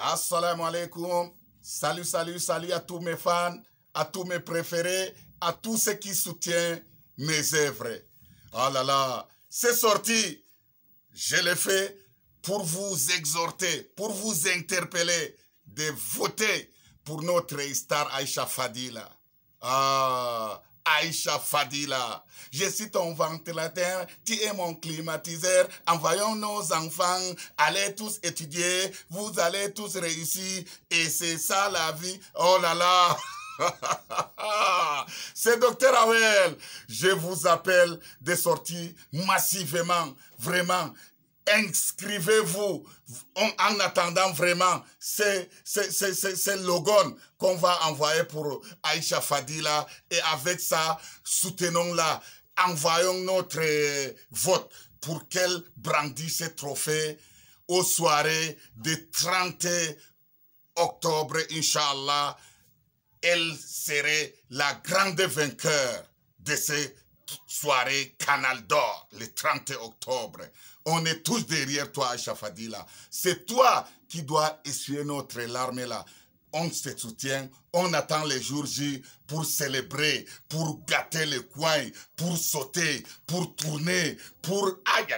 Assalamu alaikum. Salut, salut, salut à tous mes fans, à tous mes préférés, à tous ceux qui soutiennent mes œuvres. Ah oh là là, c'est sorti. Je l'ai fait pour vous exhorter, pour vous interpeller de voter pour notre star Aïcha Fadila. Ah, Aïcha Fadila. Je suis ton ventilateur, tu es mon climatiseur. Envoyons nos enfants, allez tous étudier, vous allez tous réussir. Et c'est ça la vie. Oh là là C'est docteur Awel. Je vous appelle de sortir massivement, vraiment inscrivez-vous en attendant vraiment ces, ces, qu'on va envoyer pour Aïcha Fadila et avec ça, soutenons-la, envoyons notre vote pour qu'elle brandisse ce trophée aux soirées du 30 octobre, Inch'Allah, elle serait la grande vainqueur de ces soirée Canal d'Or, le 30 octobre. On est tous derrière toi, Chafadila. C'est toi qui dois essuyer notre larme là. On se soutient, on attend les jours J pour célébrer, pour gâter le coin, pour sauter, pour tourner, pour... Aïe,